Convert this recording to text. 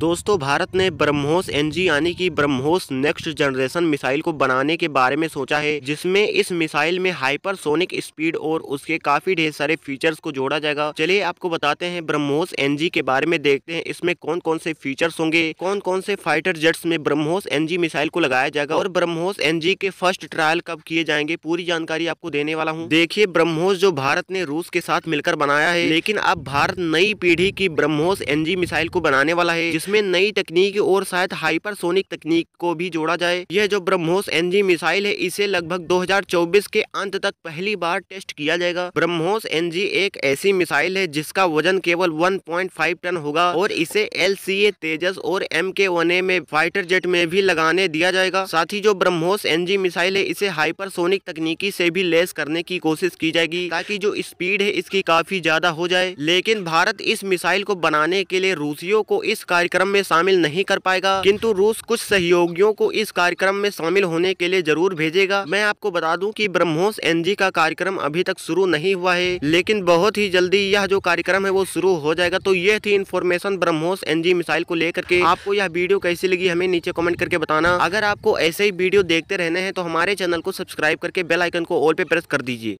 दोस्तों भारत ने ब्रह्मोस एनजी यानी कि ब्रह्मोस नेक्स्ट जनरेशन मिसाइल को बनाने के बारे में सोचा है जिसमें इस मिसाइल में हाइपरसोनिक स्पीड और उसके काफी ढेर सारे फीचर्स को जोड़ा जाएगा चलिए आपको बताते हैं ब्रह्मोस एनजी के बारे में देखते हैं इसमें कौन कौन से फीचर्स होंगे कौन कौन से फाइटर जेट्स में ब्रह्मोस एनजी मिसाइल को लगाया जाएगा और ब्रह्मोस एनजी के फर्स्ट ट्रायल कब किए जाएंगे पूरी जानकारी आपको देने वाला हूँ देखिये ब्रह्मोस जो भारत ने रूस के साथ मिलकर बनाया है लेकिन अब भारत नई पीढ़ी की ब्रह्मोस एनजी मिसाइल को बनाने वाला है इसमें नई तकनीक और शायद हाइपरसोनिक तकनीक को भी जोड़ा जाए यह जो ब्रह्मोस एनजी मिसाइल है इसे लगभग 2024 के अंत तक पहली बार टेस्ट किया जाएगा ब्रह्मोस एनजी एक ऐसी मिसाइल है जिसका वजन केवल 1.5 टन होगा और इसे एल तेजस और एम के में फाइटर जेट में भी लगाने दिया जाएगा साथ ही जो ब्रह्मोस एनजी मिसाइल है इसे हाइपरसोनिक तकनीकी से भी लेस करने की कोशिश की जाएगी ताकि जो स्पीड है इसकी काफी ज्यादा हो जाए लेकिन भारत इस मिसाइल को बनाने के लिए रूसियों को इस कार्यक्रम कार्यक्रम में शामिल नहीं कर पाएगा किंतु रूस कुछ सहयोगियों को इस कार्यक्रम में शामिल होने के लिए जरूर भेजेगा मैं आपको बता दूं कि ब्रह्मोस एनजी का कार्यक्रम अभी तक शुरू नहीं हुआ है लेकिन बहुत ही जल्दी यह जो कार्यक्रम है वो शुरू हो जाएगा तो यह थी इन्फॉर्मेशन ब्रह्मोस एन मिसाइल को लेकर के आपको यह वीडियो कैसी लगी हमें नीचे कॉमेंट करके बताना अगर आपको ऐसे ही वीडियो देखते रहने हैं तो हमारे चैनल को सब्सक्राइब करके बेल आइकन को ऑल पे प्रेस कर दीजिए